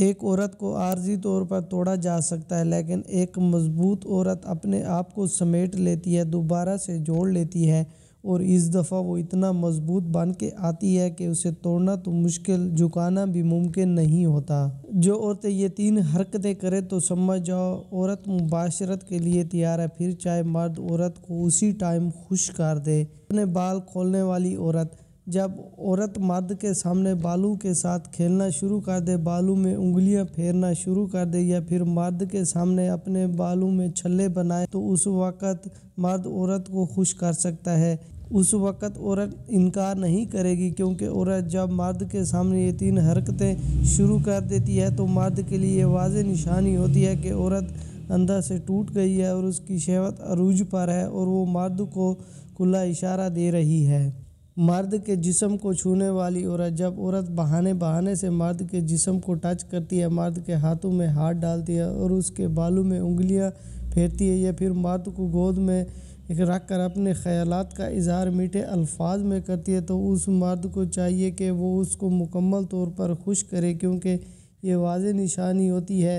एक औरत को आर्जी तौर पर तोड़ा जा सकता है लेकिन एक मजबूत औरत अपने आप को समेट लेती है दोबारा से जोड़ लेती है और इस दफ़ा वो इतना मजबूत बन के आती है कि उसे तोड़ना तो मुश्किल झुकाना भी मुमकिन नहीं होता जो औरतें ये तीन हरकतें करें तो समझ जाओ औरत मुबाशरत के लिए तैयार है फिर चाहे मर्द औरत को उसी टाइम खुश कर दे अपने बाल खोलने वाली औरत जब औरत मर्द के सामने बालू के साथ खेलना शुरू कर दे बालू में उंगलियां फेरना शुरू कर दे या फिर मर्द के सामने अपने बालू में छल्ले बनाए तो उस वक़्त मर्द औरत को खुश कर सकता है उस वक़्त औरत इनकार नहीं करेगी क्योंकि औरत जब मर्द के सामने ये तीन हरकतें शुरू कर देती है तो मर्द के लिए वाज निशानी होती है कि औरत अंदर से टूट गई है और उसकी शहवत अरूज पर है और वो मर्द को खुला इशारा दे रही है मर्द के जिसम को छूने वाली औरत जब औरत बहाने बहाने से मर्द के जिसम को टच करती है मर्द के हाथों में हाथ डालती है और उसके बालों में उंगलियां फेरती है या फिर मर्द को गोद में रख कर अपने ख्यालात का इजहार मीठे अल्फाज में करती है तो उस मर्द को चाहिए कि वो उसको मुकम्मल तौर पर खुश करे क्योंकि ये वाज निशानी होती है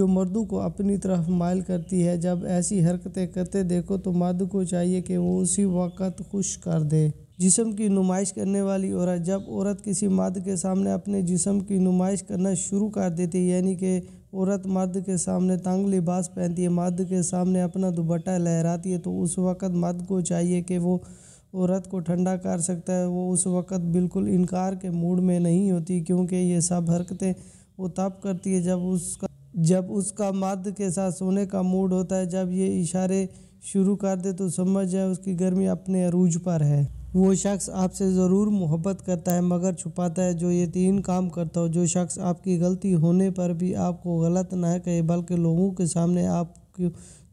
जो मर्दों को अपनी तरफ मायल करती है जब ऐसी हरकतें करते देखो तो मर्द को चाहिए कि वो उसी वक़्त खुश कर दे जिसम की नुमाइश करने वाली औरत जब औरत किसी मर्द के सामने अपने जिसम की नुमाइश करना शुरू कर देती है यानी कि औरत मर्द के सामने तंग लिबास पहनती है मर्द के सामने अपना दुपट्टा लहराती है तो उस वक़्त मर्द को चाहिए कि वो औरत को ठंडा कर सकता है वो उस वक़्त बिल्कुल इनकार के मूड में नहीं होती क्योंकि ये सब हरकतें वो तब करती है जब उसका जब उसका मर्द के साथ सोने का मूड होता है जब ये इशारे शुरू कर दे तो समझ जाए उसकी गर्मी अपने अरूज पर है वो शख्स आपसे ज़रूर मोहब्बत करता है मगर छुपाता है जो ये तीन काम करता हो जो शख्स आपकी गलती होने पर भी आपको गलत ना कहे बल्कि लोगों के सामने आपको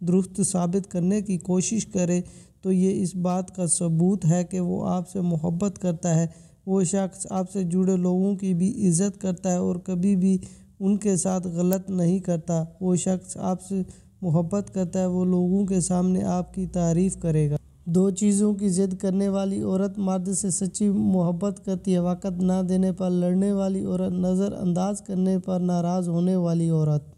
दुरुस्त साबित करने की कोशिश करे तो ये इस बात का सबूत है कि वो आपसे मोहब्बत करता है वो शख्स आपसे जुड़े लोगों की भी इज़्ज़त करता है और कभी भी उनके साथ गलत नहीं करता वो शख्स आपसे मोहब्बत करता है वो लोगों के सामने आपकी तारीफ़ करेगा दो चीज़ों की जिद करने वाली औरत मर्द से सच्ची मोहब्बत है वक़्त ना देने पर लड़ने वाली औरत नज़रअंदाज करने पर नाराज़ होने वाली औरत